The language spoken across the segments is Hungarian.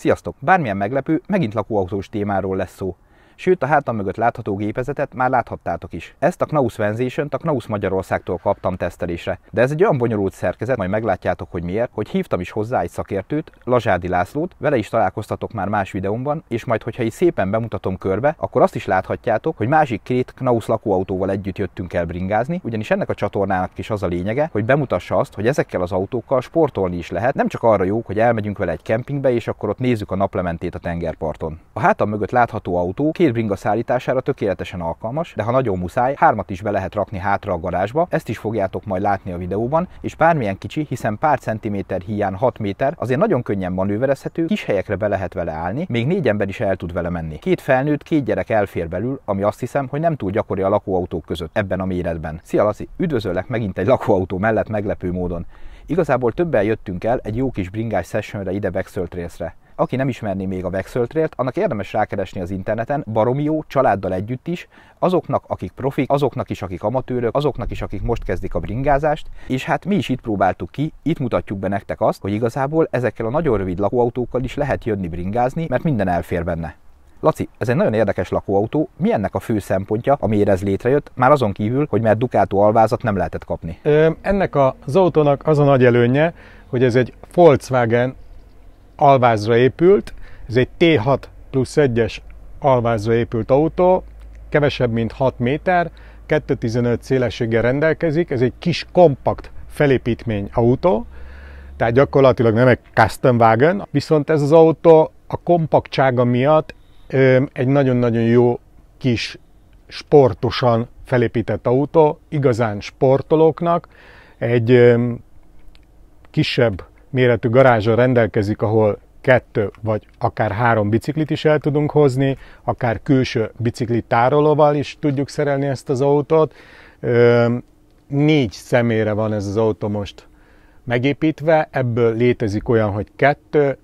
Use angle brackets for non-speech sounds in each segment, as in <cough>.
Sziasztok! Bármilyen meglepő, megint lakóautós témáról lesz szó sőt a hátam mögött látható gépezetet már láthattátok is. Ezt a Knaus venzésön a Knaus Magyarországtól kaptam tesztelésre, de ez egy olyan bonyolult szerkezet, majd meglátjátok, hogy miért, hogy hívtam is hozzá egy szakértőt, Lazsádi Lászlót, vele is találkoztatok már más videómban, és majd, hogyha is szépen bemutatom körbe, akkor azt is láthatjátok, hogy másik két Knaus lakóautóval együtt jöttünk el bringázni, ugyanis ennek a csatornának is az a lényege, hogy bemutassa azt, hogy ezekkel az autókkal sportolni is lehet, nem csak arra jó, hogy elmegyünk vele egy kempingbe, és akkor ott nézzük a naplementét a tengerparton. A hátam mögött látható autó két bringa szállítására tökéletesen alkalmas, de ha nagyon muszáj, hármat is be lehet rakni hátra a garázsba, ezt is fogjátok majd látni a videóban, és bármilyen kicsi, hiszen pár centiméter hiány 6 méter, azért nagyon könnyen manőverezhető, kis helyekre be lehet vele állni, még négy ember is el tud vele menni. Két felnőtt, két gyerek elfér belül, ami azt hiszem, hogy nem túl gyakori a lakóautók között ebben a méretben. Szia Laci, üdvözöllek megint egy lakóautó mellett meglepő módon. Igazából többen jöttünk el egy jó kis bringás sessionre ide Bexölt részre aki nem ismerné még a Vexel annak érdemes rákeresni az interneten, baromi jó, családdal együtt is, azoknak, akik profik, azoknak is, akik amatőrök, azoknak is, akik most kezdik a bringázást, és hát mi is itt próbáltuk ki, itt mutatjuk be nektek azt, hogy igazából ezekkel a nagyon rövid lakóautókkal is lehet jönni bringázni, mert minden elfér benne. Laci, ez egy nagyon érdekes lakóautó. Mi ennek a fő szempontja, amiért ez létrejött, már azon kívül, hogy mert Ducato alvázat nem lehetett kapni? Ö, ennek az autónak az a nagy előnye, hogy ez egy Volkswagen alvázra épült, ez egy T6 plusz 1-es alvázra épült autó, kevesebb mint 6 méter, 2.15 szélességgel rendelkezik, ez egy kis kompakt felépítmény autó, tehát gyakorlatilag nem egy custom wagon, viszont ez az autó a kompaktsága miatt egy nagyon-nagyon jó kis sportosan felépített autó, igazán sportolóknak, egy kisebb méretű garázsra rendelkezik, ahol kettő vagy akár három biciklit is el tudunk hozni, akár külső bicikli tárolóval is tudjuk szerelni ezt az autót. Négy személyre van ez az autó most megépítve, ebből létezik olyan, hogy kettő,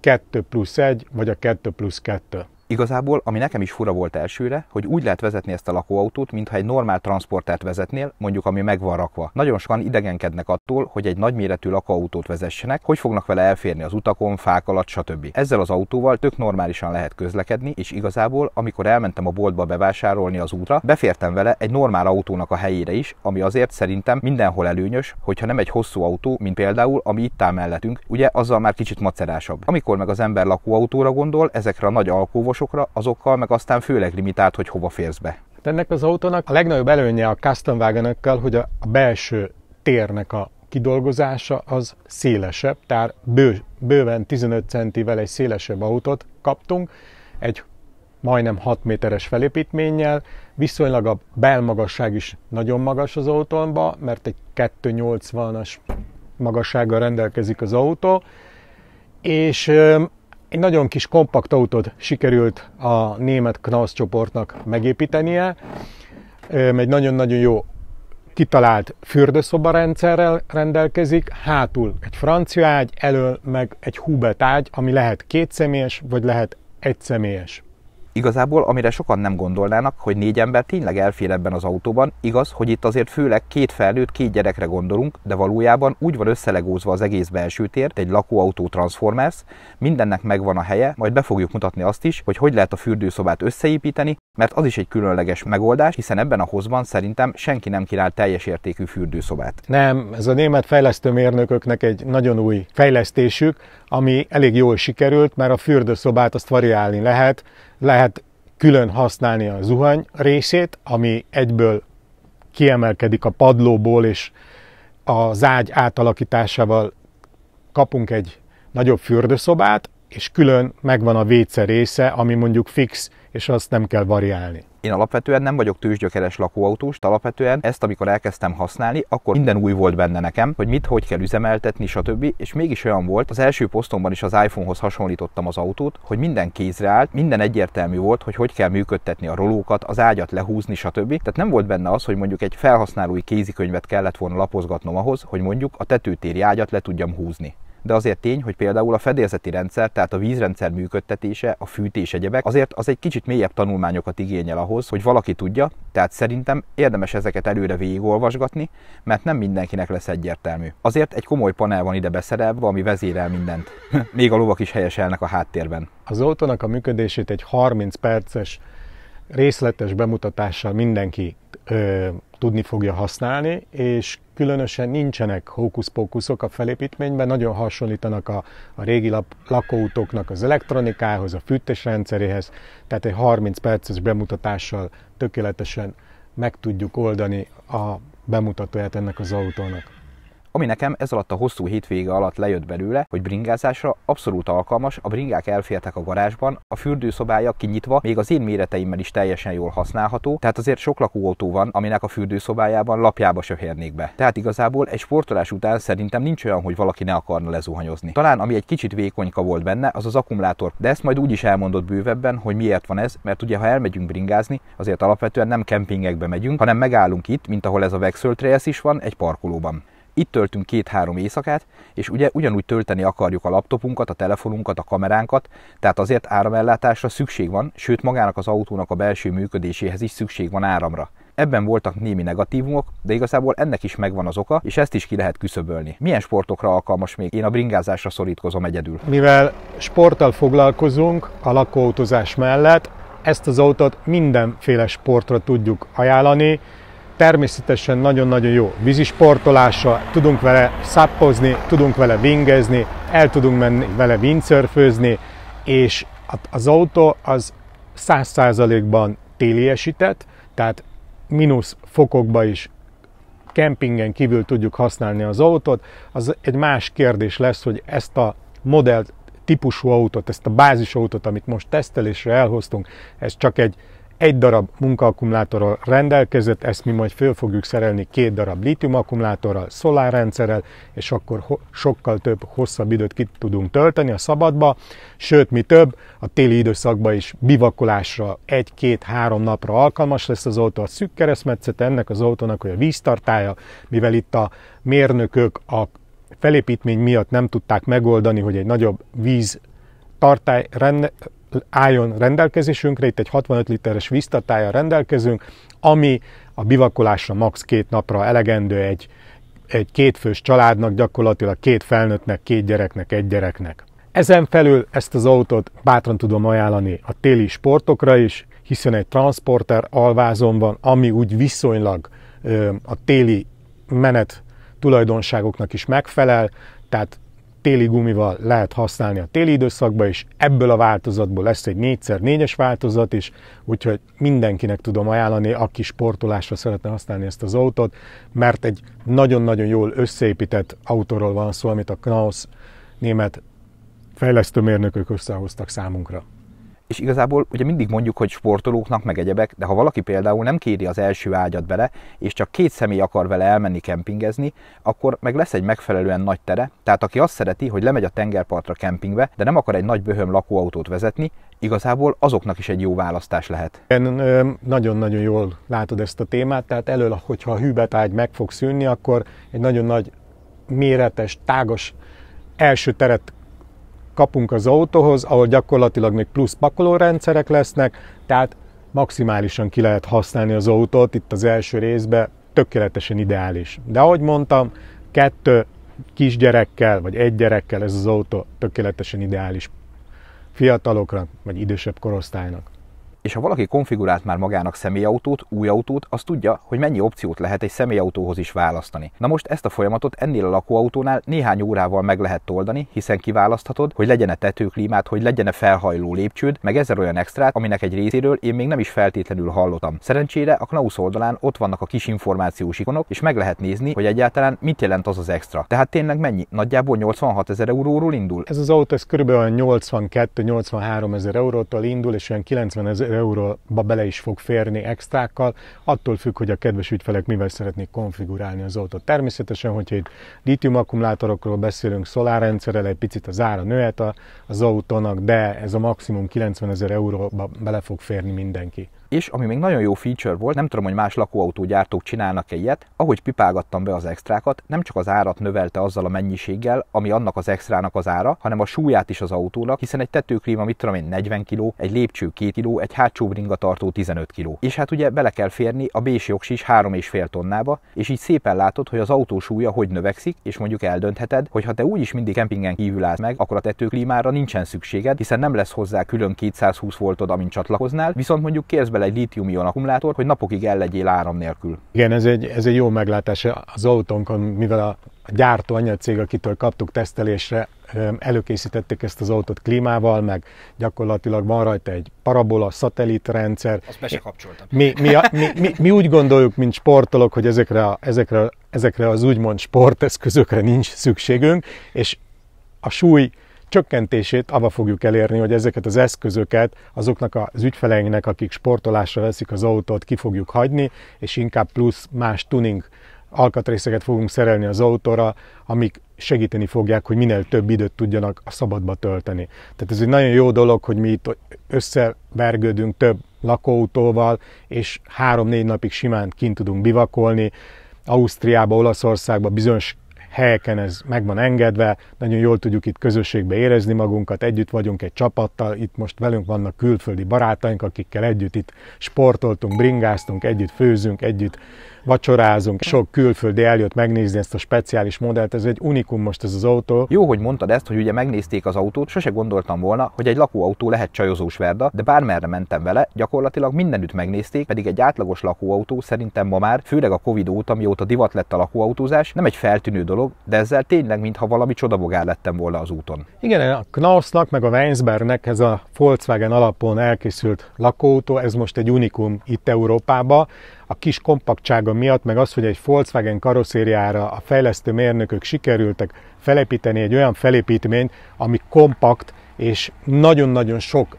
kettő plusz egy, vagy a kettő plusz kettő. Igazából, ami nekem is fura volt elsőre, hogy úgy lehet vezetni ezt a lakóautót, mintha egy normál transportert vezetnél, mondjuk ami meg van rakva. Nagyon sokan idegenkednek attól, hogy egy nagyméretű lakóautót vezessenek, hogy fognak vele elférni az utakon, fák alatt, stb. Ezzel az autóval tök normálisan lehet közlekedni, és igazából, amikor elmentem a boltba bevásárolni az útra, befértem vele egy normál autónak a helyére is, ami azért szerintem mindenhol előnyös, hogyha nem egy hosszú autó, mint például, ami itt áll mellettünk, ugye azzal már kicsit macerásabb. Amikor meg az ember lakóautóra gondol, ezekre a nagy alkóvos típusokra, azokkal, meg aztán főleg limitált, hogy hova férsz be. Hát ennek az autónak a legnagyobb előnye a custom wagon hogy a belső térnek a kidolgozása az szélesebb, tehát bő, bőven 15 centivel egy szélesebb autót kaptunk, egy majdnem 6 méteres felépítménnyel, viszonylag a belmagasság is nagyon magas az autónba, mert egy 280-as magassággal rendelkezik az autó, és egy nagyon kis kompakt autót sikerült a német Knaus csoportnak megépítenie, egy nagyon-nagyon jó kitalált fürdőszobarendszerrel rendelkezik, hátul egy francia ágy, elől meg egy húbet ágy, ami lehet kétszemélyes, vagy lehet egyszemélyes igazából, amire sokan nem gondolnának, hogy négy ember tényleg elfér ebben az autóban, igaz, hogy itt azért főleg két felnőtt, két gyerekre gondolunk, de valójában úgy van összelegózva az egész belső tér, egy lakóautó Transformers, mindennek megvan a helye, majd be fogjuk mutatni azt is, hogy hogy lehet a fürdőszobát összeépíteni, mert az is egy különleges megoldás, hiszen ebben a hozban szerintem senki nem kínál teljes értékű fürdőszobát. Nem, ez a német fejlesztőmérnököknek egy nagyon új fejlesztésük, ami elég jól sikerült, mert a fürdőszobát azt variálni lehet, lehet külön használni a zuhany részét, ami egyből kiemelkedik a padlóból, és az ágy átalakításával kapunk egy nagyobb fürdőszobát, és külön megvan a WC része, ami mondjuk fix, és azt nem kell variálni. Én alapvetően nem vagyok tőzsgyökeres lakóautós, alapvetően ezt, amikor elkezdtem használni, akkor minden új volt benne nekem, hogy mit, hogy kell üzemeltetni, stb. És mégis olyan volt, az első posztomban is az iPhone-hoz hasonlítottam az autót, hogy minden kézre állt, minden egyértelmű volt, hogy hogy kell működtetni a rolókat, az ágyat lehúzni, stb. Tehát nem volt benne az, hogy mondjuk egy felhasználói kézikönyvet kellett volna lapozgatnom ahhoz, hogy mondjuk a tetőtéri ágyat le tudjam húzni de azért tény, hogy például a fedélzeti rendszer, tehát a vízrendszer működtetése, a fűtés egyebek, azért az egy kicsit mélyebb tanulmányokat igényel ahhoz, hogy valaki tudja, tehát szerintem érdemes ezeket előre végigolvasgatni, mert nem mindenkinek lesz egyértelmű. Azért egy komoly panel van ide beszerelve, ami vezérel mindent. <laughs> Még a lovak is helyeselnek a háttérben. Az autónak a működését egy 30 perces részletes bemutatással mindenki ö, tudni fogja használni, és különösen nincsenek hókuszpókuszok a felépítményben, nagyon hasonlítanak a, a régi lap, lakóutóknak az elektronikához, a fűtésrendszeréhez, tehát egy 30 perces bemutatással tökéletesen meg tudjuk oldani a bemutatóját ennek az autónak. Ami nekem ez alatt a hosszú hétvége alatt lejött belőle, hogy bringázásra abszolút alkalmas, a bringák elfértek a garázsban, a fürdőszobája kinyitva még az én méreteimmel is teljesen jól használható, tehát azért sok lakóautó van, aminek a fürdőszobájában lapjába se férnék be. Tehát igazából egy sportolás után szerintem nincs olyan, hogy valaki ne akarna lezuhanyozni. Talán ami egy kicsit vékonyka volt benne, az az akkumulátor, de ezt majd úgy is elmondott bővebben, hogy miért van ez, mert ugye ha elmegyünk bringázni, azért alapvetően nem kempingekbe megyünk, hanem megállunk itt, mint ahol ez a Vexöltrejesz is van, egy parkolóban. Itt töltünk két-három éjszakát, és ugye ugyanúgy tölteni akarjuk a laptopunkat, a telefonunkat, a kameránkat, tehát azért áramellátásra szükség van, sőt magának az autónak a belső működéséhez is szükség van áramra. Ebben voltak némi negatívumok, de igazából ennek is megvan az oka, és ezt is ki lehet küszöbölni. Milyen sportokra alkalmas még? Én a bringázásra szorítkozom egyedül. Mivel sporttal foglalkozunk a lakóautózás mellett, ezt az autót mindenféle sportra tudjuk ajánlani, természetesen nagyon-nagyon jó vízisportolása, tudunk vele szappozni, tudunk vele vingezni, el tudunk menni vele windsurfőzni, és az autó az 100%-ban téliesített, tehát mínusz fokokba is kempingen kívül tudjuk használni az autót, az egy más kérdés lesz, hogy ezt a modellt, típusú autót, ezt a bázisautót, amit most tesztelésre elhoztunk, ez csak egy egy darab munkaakkumulátorral rendelkezett, ezt mi majd föl fogjuk szerelni két darab litiumakkumulátorral, szolárrendszerrel, és akkor sokkal több, hosszabb időt ki tudunk tölteni a szabadba, sőt, mi több, a téli időszakban is bivakolásra egy-két-három napra alkalmas lesz az autó, a szűk keresztmetszet ennek az autónak, hogy a víztartája, mivel itt a mérnökök a felépítmény miatt nem tudták megoldani, hogy egy nagyobb víz tartály rende álljon rendelkezésünkre. Itt egy 65 literes víztatája rendelkezünk, ami a bivakolásra max. két napra elegendő egy, egy kétfős családnak, gyakorlatilag két felnőttnek, két gyereknek, egy gyereknek. Ezen felül ezt az autót bátran tudom ajánlani a téli sportokra is, hiszen egy transporter alvázon van, ami úgy viszonylag a téli menet tulajdonságoknak is megfelel, tehát téli gumival lehet használni a téli időszakban, és ebből a változatból lesz egy 4x4-es változat is, úgyhogy mindenkinek tudom ajánlani, aki sportolásra szeretne használni ezt az autót, mert egy nagyon-nagyon jól összeépített autóról van szó, amit a Knaus német fejlesztőmérnökök összehoztak számunkra és igazából ugye mindig mondjuk, hogy sportolóknak, meg egyebek, de ha valaki például nem kéri az első ágyat bele, és csak két személy akar vele elmenni kempingezni, akkor meg lesz egy megfelelően nagy tere, tehát aki azt szereti, hogy lemegy a tengerpartra kempingbe, de nem akar egy nagy böhöm lakóautót vezetni, igazából azoknak is egy jó választás lehet. Én Nagyon-nagyon jól látod ezt a témát, tehát elől, hogyha a hűbetágy meg fog szűnni, akkor egy nagyon nagy méretes, tágos első teret kapunk az autóhoz, ahol gyakorlatilag még plusz pakolórendszerek lesznek, tehát maximálisan ki lehet használni az autót itt az első részben, tökéletesen ideális. De ahogy mondtam, kettő kisgyerekkel vagy egy gyerekkel ez az autó tökéletesen ideális fiatalokra vagy idősebb korosztálynak és ha valaki konfigurált már magának személyautót, új autót, az tudja, hogy mennyi opciót lehet egy személyautóhoz is választani. Na most ezt a folyamatot ennél a lakóautónál néhány órával meg lehet oldani, hiszen kiválaszthatod, hogy legyen-e tetőklímát, hogy legyen-e felhajló lépcsőd, meg ezer olyan extrát, aminek egy részéről én még nem is feltétlenül hallottam. Szerencsére a Knaus oldalán ott vannak a kis információs ikonok, és meg lehet nézni, hogy egyáltalán mit jelent az az extra. Tehát tényleg mennyi? Nagyjából 86 ezer euróról indul. Ez az autó ez kb. 82-83 ezer eurótól indul, és olyan 90 ezer euróba bele is fog férni extrákkal, attól függ, hogy a kedves ügyfelek mivel szeretnék konfigurálni az autót. Természetesen, hogyha itt litium akkumulátorokról beszélünk, szolárrendszerrel egy picit az ára nőhet az autónak, de ez a maximum 90 ezer euróba bele fog férni mindenki. És ami még nagyon jó feature volt, nem tudom, hogy más lakóautógyártók csinálnak egyet, ahogy pipálgattam be az extrákat, nem csak az árat növelte azzal a mennyiséggel, ami annak az extrának az ára, hanem a súlyát is az autónak, hiszen egy tetőklíma, mit tudom én, 40 kg, egy lépcső 2 kg, egy hátsó bringatartó 15 kg. És hát ugye bele kell férni a bési oksi is 3,5 tonnába, és így szépen látod, hogy az autó súlya hogy növekszik, és mondjuk eldöntheted, hogy ha te úgyis mindig kempingen kívül állsz meg, akkor a tetőklímára nincsen szükséged, hiszen nem lesz hozzá külön 220 voltod, amin csatlakoznál, viszont mondjuk kérsz bele egy litium-ion akkumulátort, hogy napokig el legyél áram nélkül. Igen, ez egy, ez egy jó meglátás az autónkon, mivel a gyártó anyacég, akitől kaptuk tesztelésre, előkészítették ezt az autót klímával, meg gyakorlatilag van rajta egy parabola, szatellitrendszer. Azt be se kapcsoltam. Mi, mi, mi, mi, mi úgy gondoljuk, mint sportolok, hogy ezekre, a, ezekre, ezekre az úgymond sporteszközökre nincs szükségünk, és a súly csökkentését abba fogjuk elérni, hogy ezeket az eszközöket azoknak az ügyfeleinknek, akik sportolásra veszik az autót, ki fogjuk hagyni, és inkább plusz más tuning alkatrészeket fogunk szerelni az autóra, amik segíteni fogják, hogy minél több időt tudjanak a szabadba tölteni. Tehát ez egy nagyon jó dolog, hogy mi itt összevergődünk több lakóautóval, és három-négy napig simán kint tudunk bivakolni, Ausztriába, Olaszországba, bizonyos helyeken ez meg van engedve, nagyon jól tudjuk itt közösségbe érezni magunkat, együtt vagyunk egy csapattal, itt most velünk vannak külföldi barátaink, akikkel együtt itt sportoltunk, bringáztunk, együtt főzünk, együtt vacsorázunk, sok külföldi eljött megnézni ezt a speciális modellt, ez egy unikum most ez az autó. Jó, hogy mondtad ezt, hogy ugye megnézték az autót, sose gondoltam volna, hogy egy lakóautó lehet csajozós verda, de bármerre mentem vele, gyakorlatilag mindenütt megnézték, pedig egy átlagos lakóautó szerintem ma már, főleg a Covid óta, mióta divat lett a lakóautózás, nem egy feltűnő dolog, de ezzel tényleg, mintha valami csodabogár lettem volna az úton. Igen, a Knausnak meg a Weinsbergnek ez a Volkswagen alapon elkészült lakóautó, ez most egy unikum itt Európában a kis kompaktsága miatt, meg az, hogy egy Volkswagen karosszériára a fejlesztő mérnökök sikerültek felépíteni egy olyan felépítményt, ami kompakt, és nagyon-nagyon sok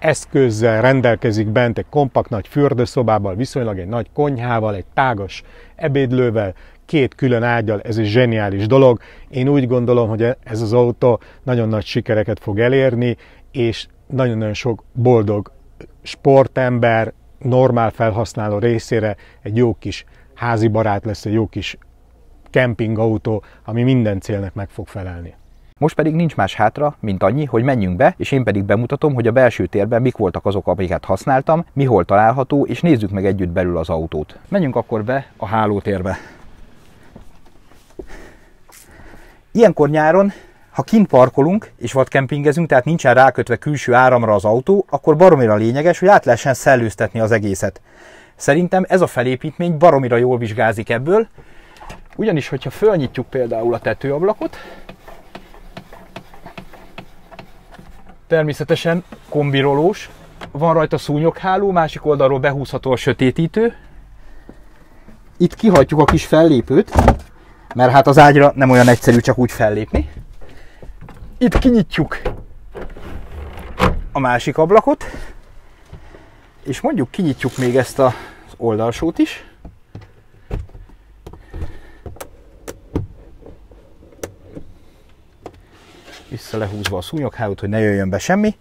eszközzel rendelkezik bent, egy kompakt nagy fürdőszobával, viszonylag egy nagy konyhával, egy tágas ebédlővel, két külön ágyal, ez egy zseniális dolog. Én úgy gondolom, hogy ez az autó nagyon nagy sikereket fog elérni, és nagyon-nagyon sok boldog sportember, normál felhasználó részére egy jó kis házi barát lesz, egy jó kis kempingautó, ami minden célnek meg fog felelni. Most pedig nincs más hátra, mint annyi, hogy menjünk be, és én pedig bemutatom, hogy a belső térben mik voltak azok, amiket használtam, mihol található, és nézzük meg együtt belül az autót. Menjünk akkor be a hálótérbe. Ilyenkor nyáron ha kint parkolunk és vadkempingezünk, tehát nincsen rákötve külső áramra az autó, akkor baromira lényeges, hogy át lehessen szellőztetni az egészet. Szerintem ez a felépítmény baromira jól vizsgázik ebből, ugyanis, hogyha fölnyitjuk például a tetőablakot, természetesen kombirolós, van rajta szúnyogháló, másik oldalról behúzható a sötétítő. Itt kihagyjuk a kis fellépőt, mert hát az ágyra nem olyan egyszerű csak úgy fellépni. Itt kinyitjuk a másik ablakot, és mondjuk kinyitjuk még ezt az oldalsót is. Vissza lehúzva a szúnyoghálót, hogy ne jöjjön be semmi.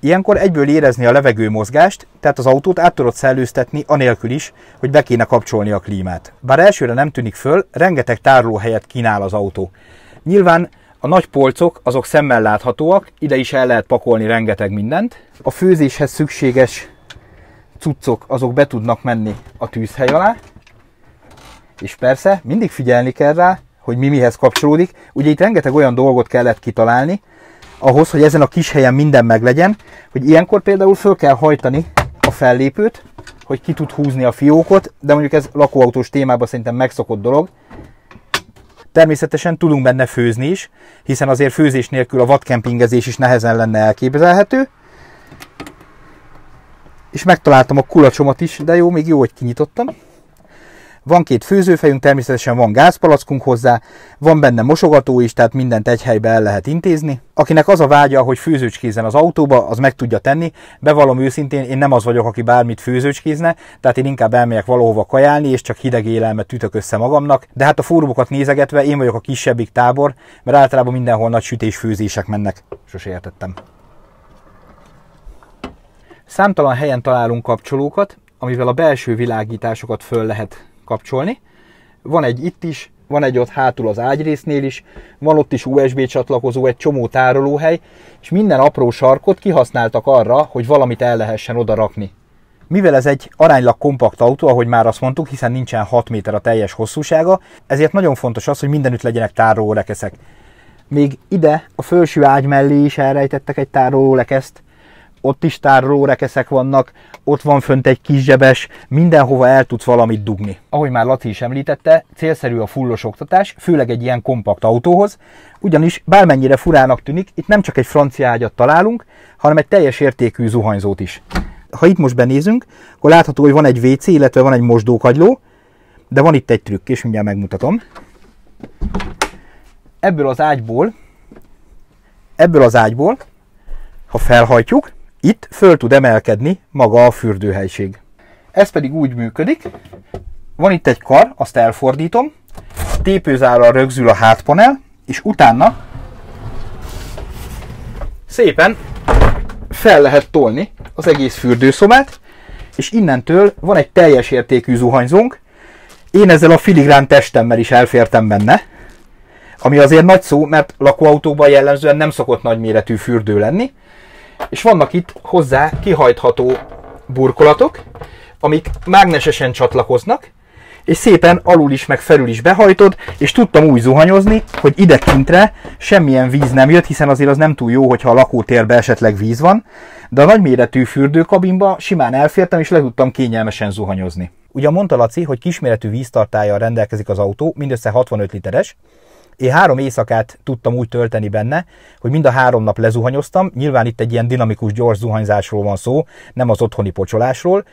Ilyenkor egyből érezni a levegő mozgást, tehát az autót át tudod szellőztetni, anélkül is, hogy be kéne kapcsolni a klímát. Bár elsőre nem tűnik föl, rengeteg tárolóhelyet kínál az autó. Nyilván a nagy polcok azok szemmel láthatóak, ide is el lehet pakolni rengeteg mindent. A főzéshez szükséges cuccok azok be tudnak menni a tűzhely alá, és persze mindig figyelni kell rá, hogy mi mihez kapcsolódik. Ugye itt rengeteg olyan dolgot kellett kitalálni, ahhoz, hogy ezen a kis helyen minden meglegyen, hogy ilyenkor például föl kell hajtani a fellépőt, hogy ki tud húzni a fiókot, de mondjuk ez lakóautós témában szerintem megszokott dolog, Természetesen tudunk benne főzni is, hiszen azért főzés nélkül a vadkempingezés is nehezen lenne elképzelhető. És megtaláltam a kulacsomat is, de jó, még jó, hogy kinyitottam. Van két főzőfejünk, természetesen van gázpalackunk hozzá, van benne mosogató is, tehát mindent egy helybe el lehet intézni. Akinek az a vágya, hogy főzőcskézen az autóba, az meg tudja tenni. Bevallom őszintén, én nem az vagyok, aki bármit főzőcskézne, tehát én inkább elmegyek valahova kajálni, és csak hideg élelmet ütök össze magamnak. De hát a fórumokat nézegetve én vagyok a kisebbik tábor, mert általában mindenhol nagy sütés-főzések mennek. Sose értettem. Számtalan helyen találunk kapcsolókat, amivel a belső világításokat föl lehet kapcsolni. Van egy itt is, van egy ott hátul az ágyrésznél is, van ott is USB csatlakozó, egy csomó tárolóhely, és minden apró sarkot kihasználtak arra, hogy valamit el lehessen oda rakni. Mivel ez egy aránylag kompakt autó, ahogy már azt mondtuk, hiszen nincsen 6 méter a teljes hosszúsága, ezért nagyon fontos az, hogy mindenütt legyenek tárolórekeszek. Még ide a felső ágy mellé is elrejtettek egy tárolólekeszt, ott is tárolórekeszek vannak, ott van fönt egy kis zsebes, mindenhova el tudsz valamit dugni. Ahogy már Laci is említette, célszerű a fullos oktatás, főleg egy ilyen kompakt autóhoz, ugyanis bármennyire furának tűnik, itt nem csak egy francia ágyat találunk, hanem egy teljes értékű zuhanyzót is. Ha itt most benézünk, akkor látható, hogy van egy WC, illetve van egy mosdókagyló, de van itt egy trükk, és mindjárt megmutatom. Ebből az ágyból, ebből az ágyból, ha felhajtjuk, itt föl tud emelkedni maga a fürdőhelység. Ez pedig úgy működik, van itt egy kar, azt elfordítom, tépőzárral rögzül a hátpanel, és utána szépen fel lehet tolni az egész fürdőszobát, és innentől van egy teljes értékű zuhanyzónk. Én ezzel a filigrán testemmel is elfértem benne, ami azért nagy szó, mert lakóautóban jellemzően nem szokott nagyméretű fürdő lenni, és vannak itt hozzá kihajtható burkolatok, amik mágnesesen csatlakoznak, és szépen alul is, meg felül is behajtod, és tudtam úgy zuhanyozni, hogy ide kintre semmilyen víz nem jött, hiszen azért az nem túl jó, hogyha a lakótérben esetleg víz van, de a nagyméretű fürdőkabinba simán elfértem, és le tudtam kényelmesen zuhanyozni. Ugye mondta Laci, hogy kisméretű víztartája rendelkezik az autó, mindössze 65 literes, én három éjszakát tudtam úgy tölteni benne, hogy mind a három nap lezuhanyoztam, nyilván itt egy ilyen dinamikus, gyors zuhanyzásról van szó, nem az otthoni pocsolásról,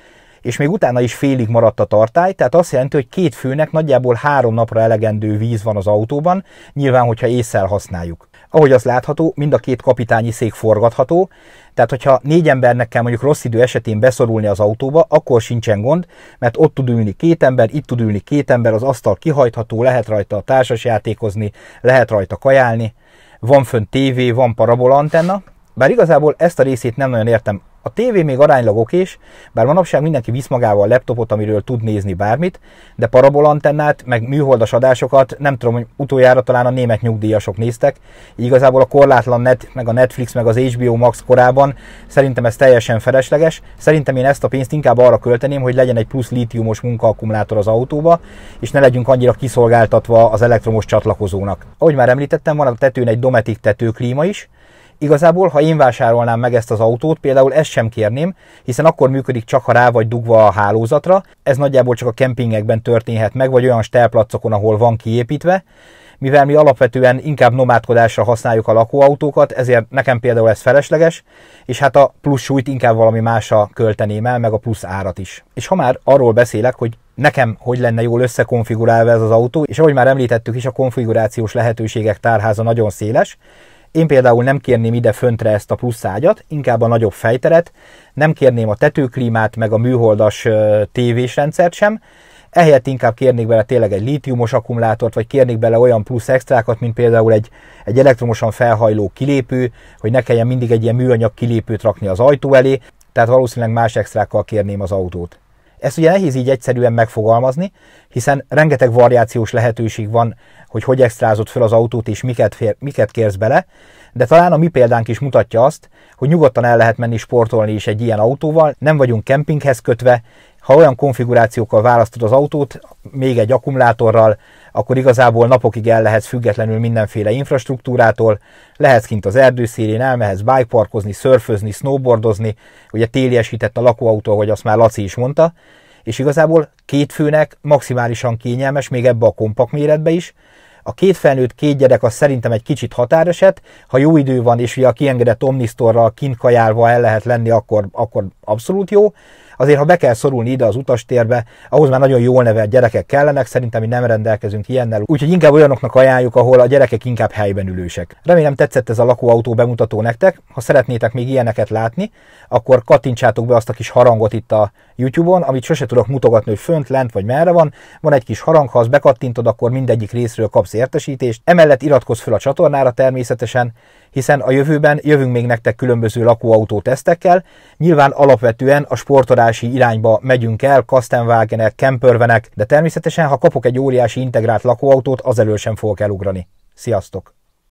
és még utána is félig maradt a tartály, tehát azt jelenti, hogy két főnek nagyjából három napra elegendő víz van az autóban, nyilván, hogyha észsel használjuk. Ahogy az látható, mind a két kapitányi szék forgatható, tehát hogyha négy embernek kell mondjuk rossz idő esetén beszorulni az autóba, akkor sincsen gond, mert ott tud ülni két ember, itt tud ülni két ember, az asztal kihajtható, lehet rajta a társas játékozni, lehet rajta kajálni, van fönn tévé, van parabola antenna, bár igazából ezt a részét nem nagyon értem a tévé még aránylag okés, bár manapság mindenki visz magával laptopot, amiről tud nézni bármit, de parabolantennát, meg műholdas adásokat nem tudom, hogy utoljára talán a német nyugdíjasok néztek. Így igazából a korlátlan net, meg a Netflix, meg az HBO Max korában szerintem ez teljesen felesleges. Szerintem én ezt a pénzt inkább arra költeném, hogy legyen egy plusz lítiumos munkaakkumulátor az autóba, és ne legyünk annyira kiszolgáltatva az elektromos csatlakozónak. Ahogy már említettem, van a tetőn egy Dometic tetőklíma is, Igazából, ha én vásárolnám meg ezt az autót, például ezt sem kérném, hiszen akkor működik csak, ha rá vagy dugva a hálózatra. Ez nagyjából csak a kempingekben történhet meg, vagy olyan stelplacokon, ahol van kiépítve. Mivel mi alapvetően inkább nomádkodásra használjuk a lakóautókat, ezért nekem például ez felesleges, és hát a plusz súlyt inkább valami másra költeném el, meg a plusz árat is. És ha már arról beszélek, hogy nekem hogy lenne jól összekonfigurálva ez az autó, és ahogy már említettük is, a konfigurációs lehetőségek tárháza nagyon széles, én például nem kérném ide föntre ezt a plusz ágyat, inkább a nagyobb fejteret, nem kérném a tetőklímát, meg a műholdas tévés rendszert sem, ehelyett inkább kérnék bele tényleg egy lítiumos akkumulátort, vagy kérnék bele olyan plusz extrákat, mint például egy, egy elektromosan felhajló kilépő, hogy ne kelljen mindig egy ilyen műanyag kilépőt rakni az ajtó elé, tehát valószínűleg más extrákkal kérném az autót. Ezt ugye nehéz így egyszerűen megfogalmazni, hiszen rengeteg variációs lehetőség van, hogy hogy extrázod fel az autót és miket, fér, miket kérsz bele, de talán a mi példánk is mutatja azt, hogy nyugodtan el lehet menni sportolni is egy ilyen autóval, nem vagyunk kempinghez kötve, ha olyan konfigurációkkal választod az autót, még egy akkumulátorral, akkor igazából napokig el lehet függetlenül mindenféle infrastruktúrától, lehetsz kint az erdőszélén, elmehetsz bikeparkozni, szörfözni, snowboardozni, ugye téliesített a lakóautó, hogy azt már Laci is mondta, és igazából két főnek maximálisan kényelmes, még ebbe a kompak méretbe is, a két felnőtt, két gyerek az szerintem egy kicsit határeset, ha jó idő van, és ugye a kiengedett omnisztorral kint kajálva el lehet lenni, akkor, akkor abszolút jó, Azért, ha be kell szorulni ide az utastérbe, ahhoz már nagyon jól nevelt gyerekek kellenek, szerintem mi nem rendelkezünk ilyennel, úgyhogy inkább olyanoknak ajánljuk, ahol a gyerekek inkább helyben ülősek. Remélem tetszett ez a lakóautó bemutató nektek, ha szeretnétek még ilyeneket látni, akkor kattintsátok be azt a kis harangot itt a YouTube-on, amit sose tudok mutogatni, hogy fönt, lent vagy merre van. Van egy kis harang, ha azt bekattintod, akkor mindegyik részről kapsz értesítést. Emellett iratkozz fel a csatornára természetesen, hiszen a jövőben jövünk még nektek különböző lakóautó tesztekkel, nyilván alapvetően a sportolási irányba megyünk el, Kastenwagenek, Kempörvenek, de természetesen, ha kapok egy óriási integrált lakóautót, az elől sem fogok elugrani. Sziasztok!